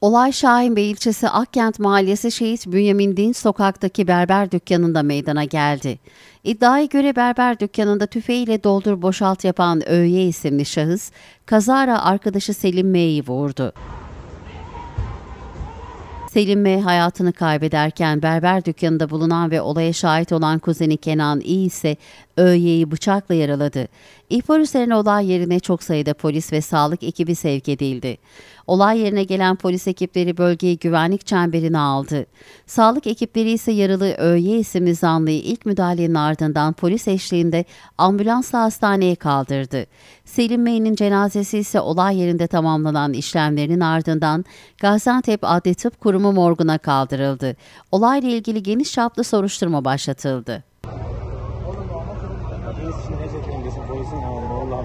Olay Şahinbey ilçesi Akkent Mahallesi Şehit Bünyamin Dinç sokaktaki berber dükkanında meydana geldi. İddiaya göre berber dükkanında tüfeğiyle doldur boşalt yapan Öğye isimli şahıs kazara arkadaşı Selim M'yi vurdu. Selim'e hayatını kaybederken berber dükkanında bulunan ve olaya şahit olan kuzeni Kenan İyi ise Öğye'yi bıçakla yaraladı. İhbar üzerine olay yerine çok sayıda polis ve sağlık ekibi sevk edildi. Olay yerine gelen polis ekipleri bölgeyi güvenlik çemberine aldı. Sağlık ekipleri ise yaralı Öğye isimli zanlıyı ilk müdahalenin ardından polis eşliğinde ambulansla hastaneye kaldırdı. Selim Bey'in cenazesi ise olay yerinde tamamlanan işlemlerinin ardından Gaziantep Adli Tıp Kurumu morguna kaldırıldı. Olayla ilgili geniş çaplı soruşturma başlatıldı. Oğlum,